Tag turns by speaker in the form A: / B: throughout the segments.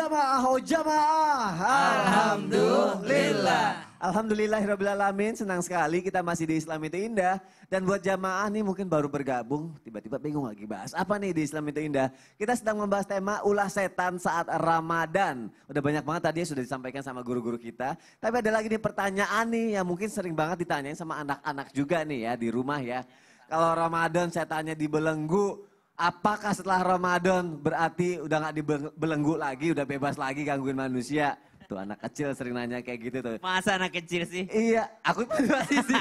A: jamaah, oh jamaah. Alhamdulillah. Alhamdulillahirrahmanirrahim, senang sekali kita masih di Islam itu indah. Dan buat jamaah nih mungkin baru bergabung, tiba-tiba bingung lagi bahas apa nih di Islam itu indah. Kita sedang membahas tema ulah setan saat Ramadan. Udah banyak banget tadi sudah disampaikan sama guru-guru kita. Tapi ada lagi nih pertanyaan nih yang mungkin sering banget ditanyain sama anak-anak juga nih ya di rumah ya. Kalau Ramadan setannya dibelenggu, Apakah setelah Ramadan berarti udah nggak dibelenggu lagi, udah bebas lagi gangguin manusia? Tuh anak kecil sering nanya kayak gitu tuh. Masa anak kecil sih? Iya, aku pasti sih.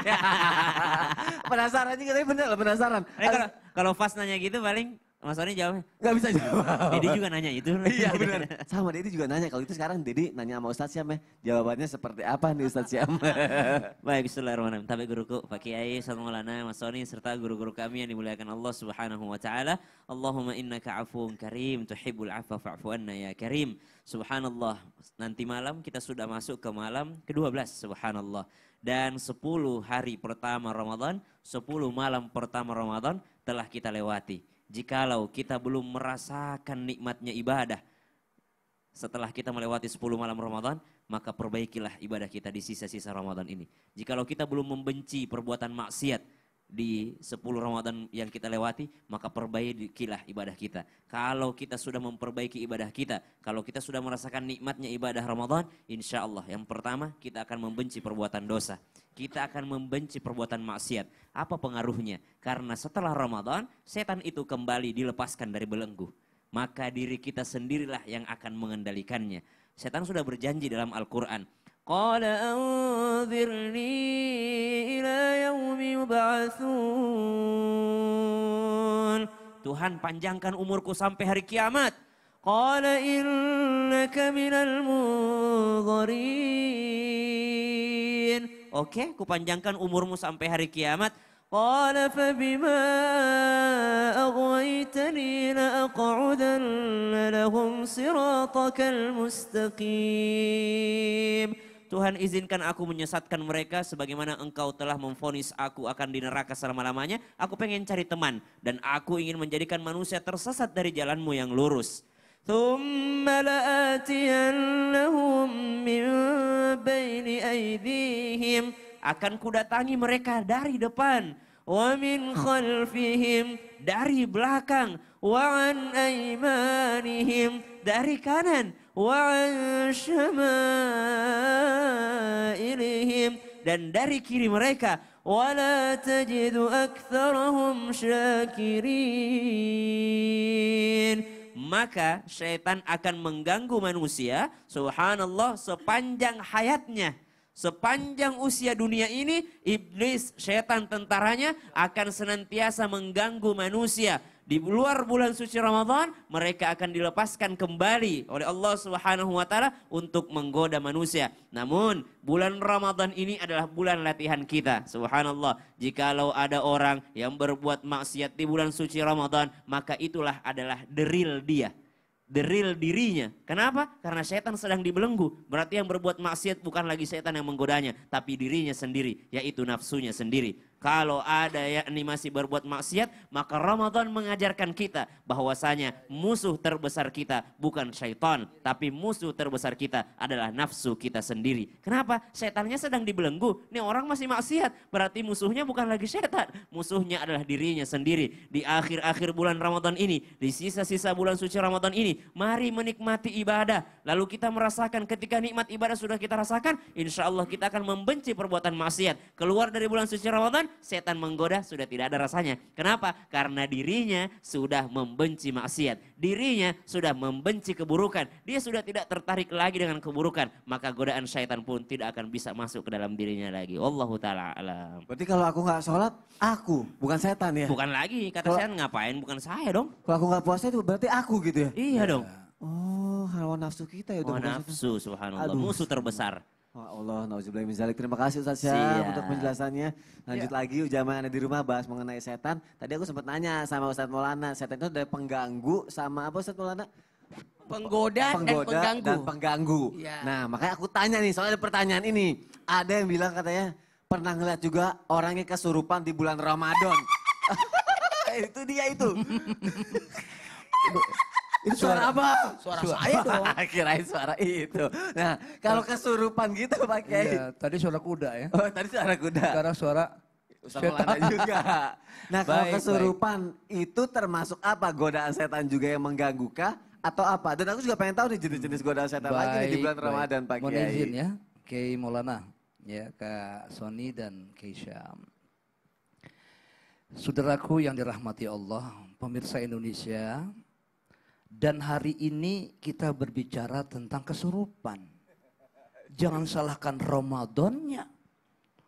A: penasaran juga tapi bener lah penasaran. Eh, kalau pas
B: nanya gitu paling Mas Sony jawab, nggak bisa jawab. Dedi juga nanya itu. iya benar.
A: Sama Dedi juga nanya. Kalau itu sekarang Dedi nanya sama Ustaz Syam Jawabannya seperti apa nih Ustaz Syam?
B: Baik, Bismillahirrahmanirrahim. Tapi guruku, Pak Kiai, Sama Maulana, Mas Sony, serta guru-guru kami yang dimuliakan Allah subhanahu wa ta'ala. Allahumma innaka afuun karim, tuhibul afa fa'afu'anna ya karim. Subhanallah, nanti malam kita sudah masuk ke malam ke-12, subhanallah. Dan 10 hari pertama Ramadan, 10 malam pertama Ramadan telah kita lewati Jikalau kita belum merasakan nikmatnya ibadah, setelah kita melewati 10 malam Ramadan, maka perbaikilah ibadah kita di sisa-sisa Ramadan ini. Jikalau kita belum membenci perbuatan maksiat di 10 Ramadan yang kita lewati, maka perbaikilah ibadah kita. Kalau kita sudah memperbaiki ibadah kita, kalau kita sudah merasakan nikmatnya ibadah Ramadan, insya Allah yang pertama kita akan membenci perbuatan dosa kita akan membenci perbuatan maksiat. Apa pengaruhnya? Karena setelah Ramadan, setan itu kembali dilepaskan dari belenggu. Maka diri kita sendirilah yang akan mengendalikannya. Setan sudah berjanji dalam Al-Quran. Qala anzirni Tuhan panjangkan umurku sampai hari kiamat. Qala innaka minal munzarin. Oke, okay, kupanjangkan umurmu sampai hari kiamat. Qala aghwaytani lahum siratakal mustaqim. Tuhan izinkan aku menyesatkan mereka sebagaimana engkau telah memfonis aku akan di neraka selama-lamanya. Aku pengen cari teman dan aku ingin menjadikan manusia tersesat dari jalanmu yang lurus. ثم لآتينهم من بين أيديهم akan kudatangi mereka dari depan wa min khalfihim dari belakang wa an dari kanan wa an dan dari kiri mereka wala tajidu aktsarahum syakirin maka syaitan akan mengganggu manusia subhanallah sepanjang hayatnya sepanjang usia dunia ini iblis syaitan tentaranya akan senantiasa mengganggu manusia di luar bulan suci Ramadan mereka akan dilepaskan kembali oleh Allah Subhanahu wa taala untuk menggoda manusia. Namun bulan Ramadan ini adalah bulan latihan kita. Subhanallah. Jikalau ada orang yang berbuat maksiat di bulan suci Ramadan, maka itulah adalah deril dia deril dirinya. Kenapa? Karena setan sedang dibelenggu. Berarti yang berbuat maksiat bukan lagi setan yang menggodanya, tapi dirinya sendiri, yaitu nafsunya sendiri. Kalau ada yakni masih berbuat maksiat, maka Ramadan mengajarkan kita bahwasanya musuh terbesar kita bukan syaitan, tapi musuh terbesar kita adalah nafsu kita sendiri. Kenapa? Setannya sedang dibelenggu. Nih orang masih maksiat, berarti musuhnya bukan lagi setan, musuhnya adalah dirinya sendiri. Di akhir-akhir bulan Ramadan ini, di sisa-sisa bulan suci Ramadan ini, mari menikmati ibadah. Lalu kita merasakan ketika nikmat ibadah sudah kita rasakan, insya Allah kita akan membenci perbuatan maksiat. Keluar dari bulan suci Ramadan, setan menggoda sudah tidak ada rasanya. Kenapa? Karena dirinya sudah membenci maksiat. Dirinya sudah membenci keburukan. Dia sudah tidak tertarik lagi dengan keburukan. Maka godaan setan pun tidak akan bisa masuk ke dalam dirinya lagi. Wallahu
A: ta'ala alam. Berarti kalau aku nggak sholat, aku, bukan setan ya? Bukan lagi. Kata setan ngapain? Bukan saya dong. Kalau aku gak puasa itu berarti aku gitu ya? Iya ya. dong. Oh, hawa nafsu kita ya. Hawa nafsu, subhanallah. Aduh. Musuh terbesar. Allah, Terima kasih Ustaz Syah untuk penjelasannya. Lanjut ya. lagi ujaman ada di rumah bahas mengenai setan. Tadi aku sempat nanya sama Ustaz Maulana, setan itu ada pengganggu sama apa Ustaz Maulana? Penggoda, penggoda dan pengganggu. Dan pengganggu. Ya. Nah, makanya aku tanya nih, soalnya ada pertanyaan ini. Ada yang bilang katanya pernah ngeliat juga orangnya kesurupan di bulan Ramadan. Eh, itu dia itu. Itu suara, apa? Suara, suara saya dong. Kirain suara itu. Nah, kalau kesurupan gitu pakai. Iya, tadi suara kuda ya. Oh, tadi suara kuda. Sekarang suara setan juga. Nah, kalau kesurupan baik. itu termasuk apa? Godaan setan juga yang mengganggu kah? Atau apa? Dan aku juga pengen tahu nih jenis-jenis godaan setan baik, lagi nih di bulan baik. Ramadan Pak Kiai. izin ya,
C: Kiai Maulana,
A: ya Kak Sony
C: dan Keisha. Saudaraku yang dirahmati Allah, pemirsa Indonesia, dan hari ini kita berbicara tentang kesurupan. Jangan salahkan Ramadannya.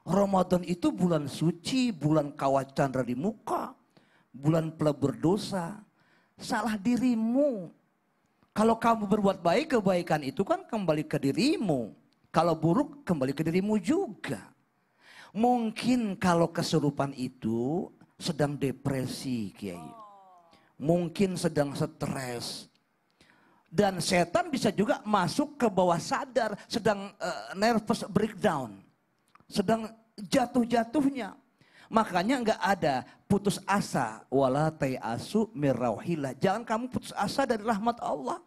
C: Ramadan itu bulan suci, bulan kawacan dari muka, bulan pelebur dosa. Salah dirimu. Kalau kamu berbuat baik, kebaikan itu kan kembali ke dirimu. Kalau buruk, kembali ke dirimu juga. Mungkin kalau kesurupan itu sedang depresi, Kiai mungkin sedang stres. Dan setan bisa juga masuk ke bawah sadar, sedang uh, nervous breakdown, sedang jatuh-jatuhnya. Makanya enggak ada putus asa. Wala asu mirauhilah. Jangan kamu putus asa dari rahmat Allah.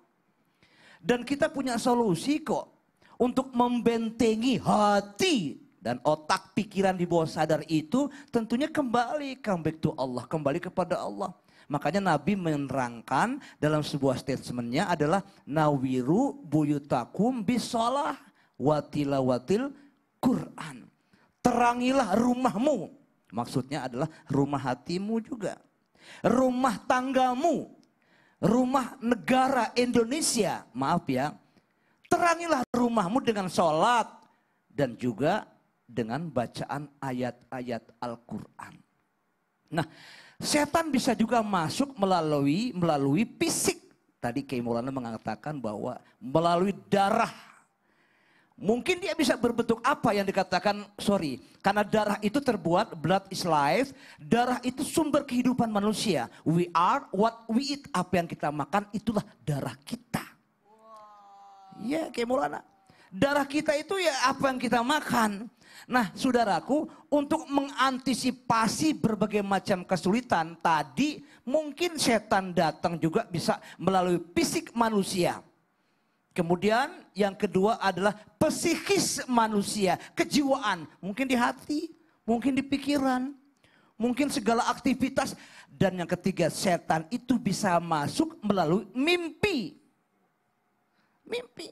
C: Dan kita punya solusi kok untuk membentengi hati dan otak pikiran di bawah sadar itu tentunya kembali comeback to Allah, kembali kepada Allah. Makanya Nabi menerangkan dalam sebuah statementnya adalah nawiru buyutakum bisolah watilawatil Quran. Terangilah rumahmu. Maksudnya adalah rumah hatimu juga. Rumah tanggamu. Rumah negara Indonesia. Maaf ya. Terangilah rumahmu dengan sholat. Dan juga dengan bacaan ayat-ayat Al-Quran. Nah, Setan bisa juga masuk melalui melalui fisik. Tadi Kiai Maulana mengatakan bahwa melalui darah. Mungkin dia bisa berbentuk apa yang dikatakan, sorry, karena darah itu terbuat, blood is life, darah itu sumber kehidupan manusia. We are what we eat, apa yang kita makan itulah darah kita. Iya, wow. yeah, Maulana. Darah kita itu ya apa yang kita makan. Nah, saudaraku, untuk mengantisipasi berbagai macam kesulitan tadi, mungkin setan datang juga bisa melalui fisik manusia. Kemudian yang kedua adalah psikis manusia, kejiwaan, mungkin di hati, mungkin di pikiran, mungkin segala aktivitas dan yang ketiga setan itu bisa masuk melalui mimpi. Mimpi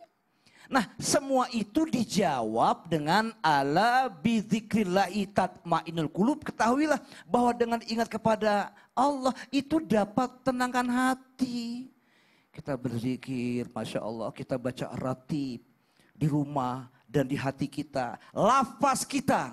C: Nah, semua itu dijawab dengan ala bidzikrillah tatmainul kulub Ketahuilah bahwa dengan ingat kepada Allah itu dapat tenangkan hati. Kita berzikir, Masya Allah, kita baca ratib di rumah dan di hati kita. Lafaz kita.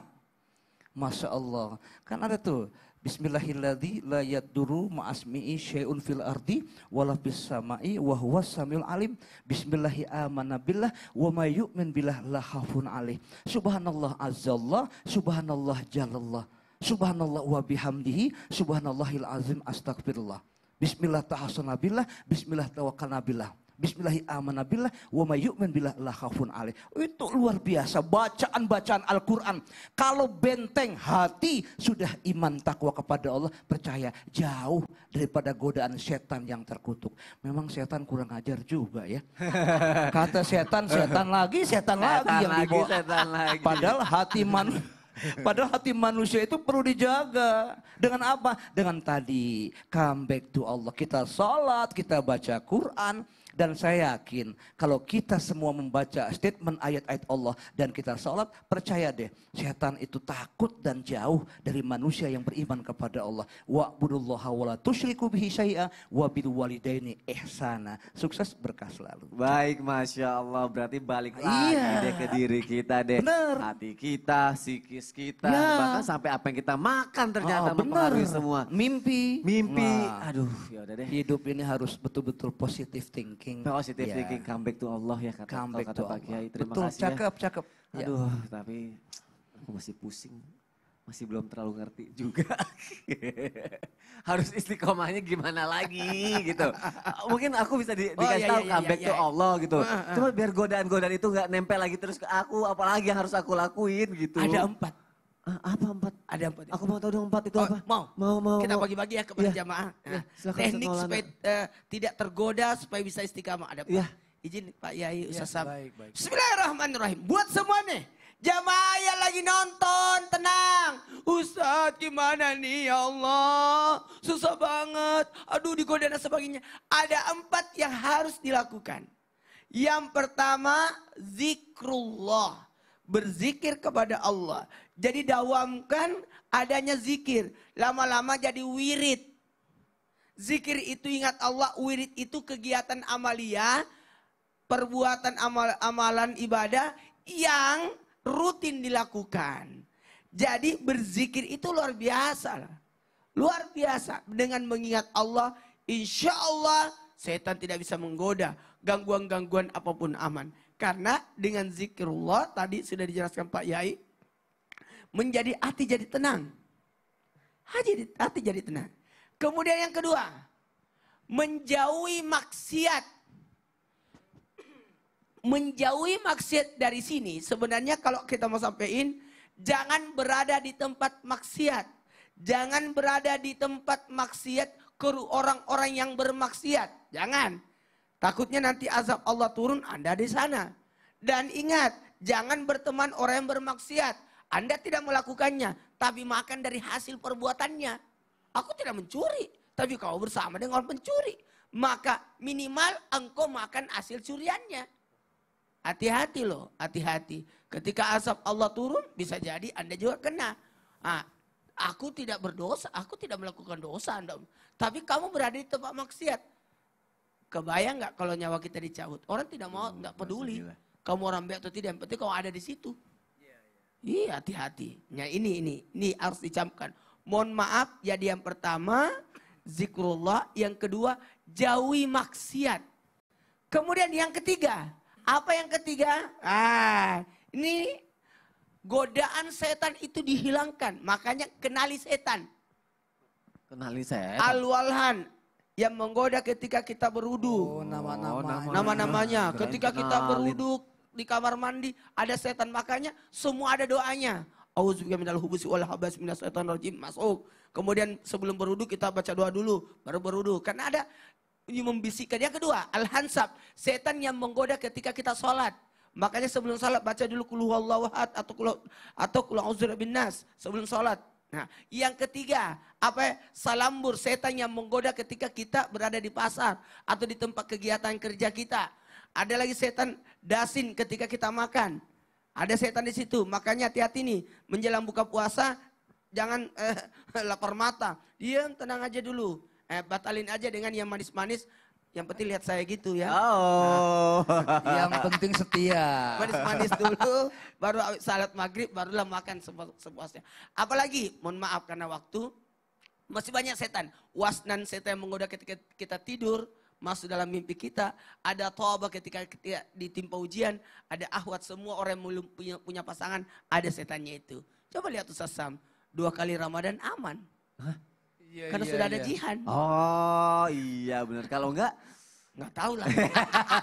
C: Masya Allah. Kan ada tuh Bismillahirrahmanirrahim. la yaduru ma'asmi'i syai'un fil ardi wala sama'i wa huwas samiul alim. Bismillahi amana billah wa may yu'min billah la khaufun alaih. Subhanallah azzallah, subhanallah jalallah. Subhanallah wa bihamdihi, subhanallahil azim astagfirullah. Bismillah tahassana billah, bismillah tawakkalna billah. Bismillahi amanabillah wa may billah la khaufun alaih. Itu luar biasa bacaan-bacaan Al-Qur'an. Kalau benteng hati sudah iman takwa kepada Allah, percaya jauh daripada godaan setan yang terkutuk. Memang setan kurang ajar juga ya. Kata setan, setan lagi, setan, lagi yang lagi, Setan lagi. Padahal hati man Padahal hati manusia itu perlu dijaga. Dengan apa? Dengan tadi, come back to Allah. Kita sholat, kita baca Quran, dan saya yakin kalau kita semua membaca statement ayat-ayat Allah dan kita sholat, percaya deh, setan itu takut dan jauh dari manusia yang beriman kepada Allah. wa la tusyriku bihi syai'a
A: wa bil walidaini ihsana.
C: Sukses berkah selalu.
A: Baik, Masya Allah. Berarti balik iya. lagi iya. deh ke diri kita deh. Bener. Hati kita, sikis kita, ya. bahkan sampai apa yang kita makan ternyata oh, mempengaruhi semua. Mimpi. Mimpi. Nah, Aduh, ya udah deh. Hidup ini harus betul-betul positif thinking thinking. Positive yeah. thinking, comeback to Allah ya kata, back kata Pak Kiai. Terima Betul, kasih ya. cakep, ya. cakep. Aduh, yeah. tapi aku masih pusing. Masih belum terlalu ngerti juga. Harus istiqomahnya gimana lagi gitu. Mungkin aku bisa di, oh, dikasih iya, tahu iya, comeback iya, iya. to Allah gitu. Uh, uh. Cuma biar godaan-godaan itu gak nempel lagi terus ke aku. Apalagi yang harus aku lakuin gitu. Ada empat Ah, apa empat? Ada empat. Ya? Aku mau tahu dong empat itu oh, apa? Mau. Mau, mau. Kita bagi-bagi ya kepada ya. jamaah. Ya,
C: Teknik supaya
D: uh, tidak tergoda supaya bisa istiqamah. Ada apa? Ya. Izin Pak Yai iya, Ustaz ya, baik, baik. Bismillahirrahmanirrahim. Buat nih Jamaah yang lagi nonton, tenang. Ustaz gimana nih ya Allah? Susah banget. Aduh digoda dan sebagainya. Ada empat yang harus dilakukan. Yang pertama, zikrullah berzikir kepada Allah. Jadi dawamkan adanya zikir. Lama-lama jadi wirid. Zikir itu ingat Allah, wirid itu kegiatan amalia, perbuatan amal amalan ibadah yang rutin dilakukan. Jadi berzikir itu luar biasa. Luar biasa dengan mengingat Allah, insya Allah setan tidak bisa menggoda. Gangguan-gangguan apapun aman. Karena dengan zikrullah tadi sudah dijelaskan Pak Yai. Menjadi hati jadi tenang. Hati, hati jadi tenang. Kemudian yang kedua. Menjauhi maksiat. Menjauhi maksiat dari sini. Sebenarnya kalau kita mau sampaikan. Jangan berada di tempat maksiat. Jangan berada di tempat maksiat keru orang-orang yang bermaksiat. Jangan. Takutnya nanti azab Allah turun, Anda di sana. Dan ingat, jangan berteman orang yang bermaksiat. Anda tidak melakukannya, tapi makan dari hasil perbuatannya. Aku tidak mencuri, tapi kau bersama dengan orang pencuri. Maka minimal engkau makan hasil curiannya. Hati-hati loh, hati-hati. Ketika azab Allah turun, bisa jadi Anda juga kena. Nah, aku tidak berdosa, aku tidak melakukan dosa. Anda. Tapi kamu berada di tempat maksiat. Kebayang nggak kalau nyawa kita dicabut? Orang tidak mau, hmm, nggak peduli. Kamu orang baik atau tidak, yang penting kau ada di situ. Iya, iya. iya hati-hati. Ya ini, ini, ini harus dicamkan. Mohon maaf, jadi yang pertama, zikrullah. Yang kedua, jauhi maksiat. Kemudian yang ketiga, apa yang ketiga? Ah, ini godaan setan itu dihilangkan. Makanya kenali setan.
A: Kenali setan.
D: Alwalhan, yang menggoda ketika kita berudu. Oh, oh nama-namanya. nama-namanya. ketika kita berudu di kamar mandi ada setan makanya semua ada doanya. masuk. Kemudian sebelum berudu kita baca doa dulu baru berudu karena ada yang membisikkan. Yang kedua, al-hansab, setan yang menggoda ketika kita sholat. Makanya sebelum sholat baca dulu kulhuallahu atau kul atau kul bin nas sebelum sholat. Nah, yang ketiga, apa ya? salambur setan yang menggoda ketika kita berada di pasar atau di tempat kegiatan kerja kita. Ada lagi setan dasin ketika kita makan. Ada setan di situ. Makanya hati-hati nih menjelang buka puasa jangan eh, lapar mata. Diam tenang aja dulu. Eh, batalin aja dengan yang manis-manis. Yang penting lihat saya gitu ya.
A: Oh. Nah, yang penting
C: setia. Manis-manis
D: dulu, baru salat maghrib, barulah makan sepuasnya. Apalagi, mohon maaf karena waktu, masih banyak setan. Wasnan setan yang menggoda ketika kita tidur, masuk dalam mimpi kita. Ada toba ketika ketika ditimpa ujian. Ada ahwat semua orang yang belum punya, punya pasangan. Ada setannya itu. Coba lihat Ustaz Sam. Dua kali Ramadan aman. Hah? Iya, Karena iya, sudah iya. ada jihan.
A: Oh iya benar. Kalau enggak. Enggak tahu lah.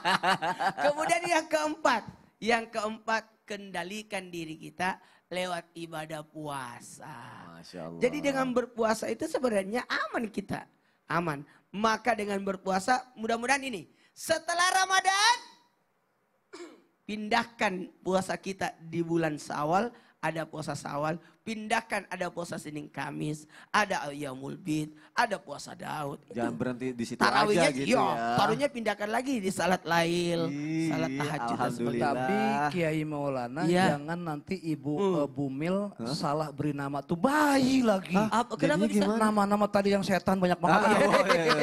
A: Kemudian
D: yang keempat. Yang keempat kendalikan diri kita lewat ibadah puasa. Jadi dengan berpuasa itu sebenarnya aman kita. Aman. Maka dengan berpuasa mudah-mudahan ini. Setelah Ramadan. Pindahkan puasa kita di bulan sawal ada puasa Sawal, pindahkan ada puasa Senin Kamis, ada Ayyamul Bid, ada puasa Daud. Jangan itu.
A: berhenti di situ aja gitu yo, iya, ya. Taruhnya
D: pindahkan lagi di
A: salat lail, Ii, salat tahajud Tapi
C: Kiai Maulana ya. jangan nanti Ibu hmm. uh, Bumil huh? salah beri nama tuh bayi lagi. Hah? Apa, kenapa bisa? Nama-nama tadi yang setan banyak banget. Ah, oh, iya,
A: iya,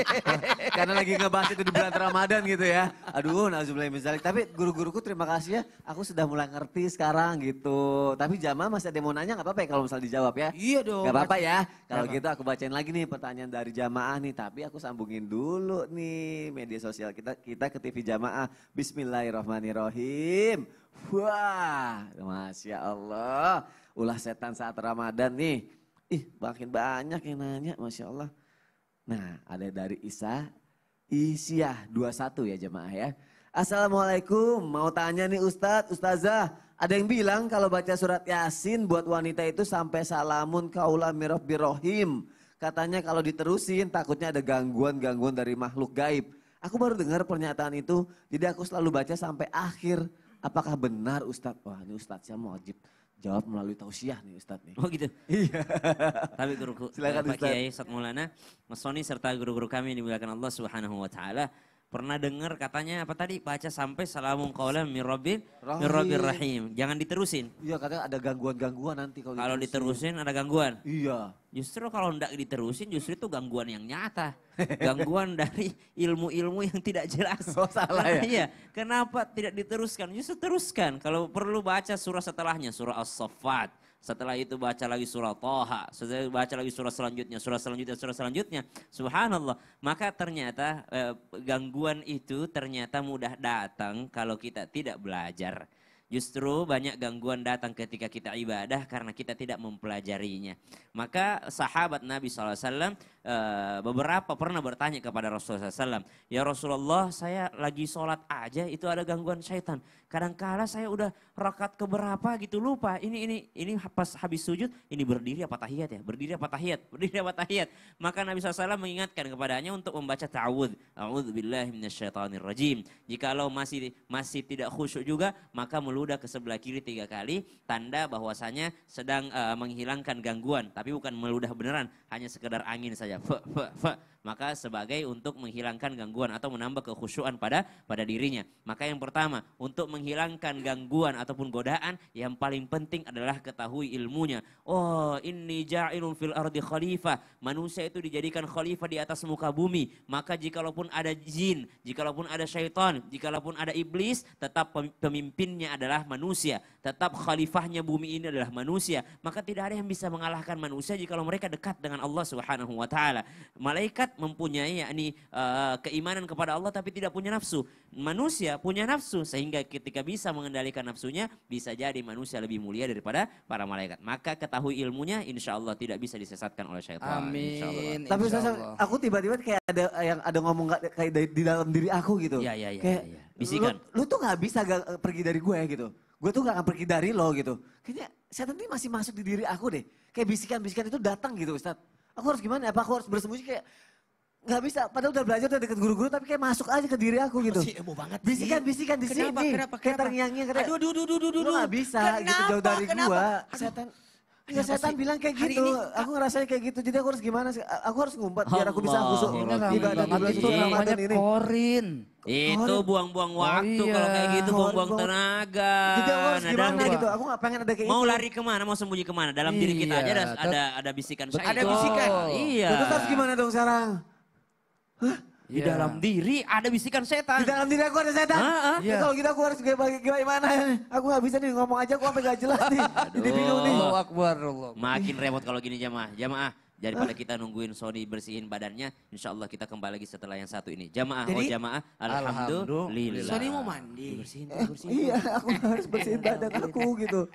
A: Karena lagi ngebahas itu di bulan Ramadan gitu ya. Aduh, misalnya. Tapi guru-guruku terima kasih ya. Aku sudah mulai ngerti sekarang gitu. Tapi jangan agama masih ada yang mau nanya nggak apa-apa ya kalau misal dijawab ya. Iya dong. Gak apa-apa ya. Kalau gitu aku bacain lagi nih pertanyaan dari jamaah nih. Tapi aku sambungin dulu nih media sosial kita kita ke TV jamaah. Bismillahirrahmanirrahim. Wah, masya Allah. Ulah setan saat Ramadan nih. Ih, makin banyak yang nanya, masya Allah. Nah, ada dari Isa Isyah 21 ya jemaah ya. Assalamualaikum, mau tanya nih Ustadz, Ustazah, ada yang bilang kalau baca surat Yasin buat wanita itu sampai salamun kaulah miroh birohim. Katanya kalau diterusin takutnya ada gangguan-gangguan dari makhluk gaib. Aku baru dengar pernyataan itu, jadi aku selalu baca sampai akhir. Apakah benar Ustadz? Wah ini Ustadz saya mau wajib jawab melalui tausiah nih Ustadz nih. Oh gitu? Iya.
B: Tapi guru, Silakan, Pak Ustadz. Kiai Ustadz Maulana, Mas Soni serta guru-guru kami yang dimuliakan Allah Subhanahu Wa Ta'ala pernah dengar katanya apa tadi baca sampai salamun qaulan min rabbir
A: rahim. rahim.
B: Jangan diterusin.
A: Iya, katanya ada gangguan-gangguan nanti kalau Kalau
B: diterusin ada gangguan. Iya. Justru kalau tidak diterusin justru itu gangguan yang nyata. Gangguan dari ilmu-ilmu yang tidak jelas. Oh salah ya? Iya. Kenapa tidak diteruskan? Justru teruskan. Kalau perlu baca surah setelahnya. Surah As-Saffat. Setelah itu baca lagi surah Toha, setelah itu baca lagi surah selanjutnya, surah selanjutnya, surah selanjutnya. Subhanallah. Maka ternyata eh, gangguan itu ternyata mudah datang kalau kita tidak belajar. Justru banyak gangguan datang ketika kita ibadah karena kita tidak mempelajarinya. Maka sahabat Nabi SAW Eh, beberapa pernah bertanya kepada Rasulullah SAW, ya Rasulullah saya lagi sholat aja itu ada gangguan syaitan. kadang Kadangkala saya udah rokat keberapa gitu lupa. Ini ini ini pas habis sujud ini berdiri apa tahiyat ya? Berdiri apa tahiyat? Berdiri apa tahiyat? Maka Nabi SAW mengingatkan kepadanya untuk membaca ta'awud. A'udzubillahiminasyaitonirrajim. Jikalau masih masih tidak khusyuk juga maka meludah ke sebelah kiri tiga kali tanda bahwasanya sedang eh, menghilangkan gangguan tapi bukan meludah beneran hanya sekedar angin saja saja. Ya, fe, fe, fe. Maka sebagai untuk menghilangkan gangguan atau menambah kekhusyuan pada pada dirinya. Maka yang pertama, untuk menghilangkan gangguan ataupun godaan, yang paling penting adalah ketahui ilmunya. Oh, ini ja'ilun fil ardi khalifah. Manusia itu dijadikan khalifah di atas muka bumi. Maka jikalaupun ada jin, jikalaupun ada syaitan, jikalaupun ada iblis, tetap pemimpinnya adalah manusia. Tetap khalifahnya bumi ini adalah manusia. Maka tidak ada yang bisa mengalahkan manusia jikalau mereka dekat dengan Allah Subhanahu wa taala taala. Malaikat mempunyai yakni uh, keimanan kepada Allah tapi tidak punya nafsu. Manusia punya nafsu sehingga ketika bisa mengendalikan nafsunya bisa jadi manusia lebih mulia daripada para malaikat. Maka ketahui ilmunya insya Allah tidak bisa disesatkan oleh syaitan. Amin. Insya Allah. tapi
A: aku tiba-tiba kayak ada yang ada ngomong kayak di dalam diri aku gitu. Iya iya iya. ya, ya. Bisikan. Lu, lu tuh nggak bisa gak, eh, pergi dari gue gitu gue tuh gak akan pergi dari lo gitu. Kayaknya saya ini masih masuk di diri aku deh. Kayak bisikan-bisikan itu datang gitu Ustadz. Aku harus gimana? Apa aku harus bersembunyi kayak nggak bisa. Padahal udah belajar udah deket guru-guru tapi kayak masuk aja ke diri aku gitu. Masih emo banget. Bisikan-bisikan di sini. Kenapa? Kenapa? Kayak terngiang-ngiang. Aduh, aduh, aduh, aduh, aduh. bisa kenapa, gitu jauh dari kenapa? gua. Aduh. Setan Ya setan tadi bilang kayak gitu. Ini, aku ngerasanya kayak gitu. Jadi aku harus gimana sih? Aku harus ngumpat biar aku bisa husuk iya, ibadah di bulan ini.
B: Korin. Itu buang-buang oh, waktu oh, iya. kalau kayak gitu buang-buang tenaga. Jadi aku harus nah, gimana gitu?
A: Aku gak pengen ada
B: kayak mau gitu. Mau lari kemana? Mau sembunyi kemana? Dalam iya, diri kita aja iya, ada ada, ada bisikan saya. Ada bisikan. Iya. Terus harus gimana
A: dong sekarang? Hah?
C: Di yeah. dalam diri ada bisikan setan. Di dalam diri aku ada setan. Uh ah, -huh. Ah. Yeah. Iya. kalau
A: gitu aku harus gimana? Aku gak bisa nih ngomong aja aku sampai gak jelas nih. Aduh.
C: Jadi bingung nih. Allah
B: Akbar Allah. Makin repot kalau gini jamaah. Jamaah daripada kita nungguin Sony bersihin badannya, insya Allah kita kembali lagi setelah yang satu ini. Jamaah, oh Jadi, oh jamaah, alhamdulillah. Sony
A: mau mandi. Bersihin, bersihin. Eh, iya, aku harus bersihin badan aku gitu.